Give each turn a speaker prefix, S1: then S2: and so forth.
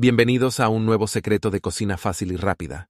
S1: Bienvenidos a un nuevo secreto de cocina fácil y rápida.